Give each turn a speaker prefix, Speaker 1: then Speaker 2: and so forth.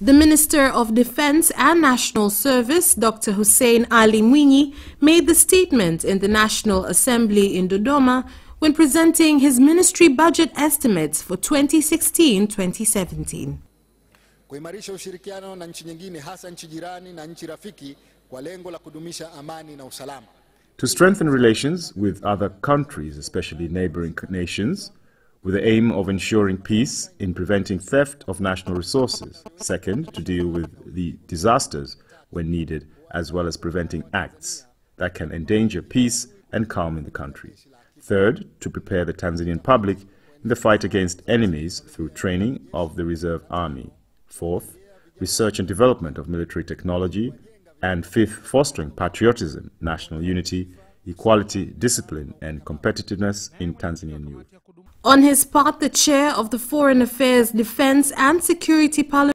Speaker 1: The Minister of Defense and National Service, Dr. Hussein Ali Mwinyi, made the statement in the National Assembly in Dodoma when presenting his ministry budget estimates for 2016-2017.
Speaker 2: Kuimarisha ushirikiano na nchi nyingine hasa nchi jirani na nchi rafiki kwa lengo la kudumisha amani na usalama.
Speaker 3: To strengthen relations with other countries, especially neighboring nations, with the aim of ensuring peace in preventing theft of national resources. Second, to deal with the disasters when needed, as well as preventing acts that can endanger peace and calm in the country. Third, to prepare the Tanzanian public in the fight against enemies through training of the reserve army. Fourth, research and development of military technology. And fifth, fostering patriotism, national unity, equality, discipline, and competitiveness in Tanzanian youth.
Speaker 1: On his part, the chair of the Foreign Affairs, Defense and Security Parliament.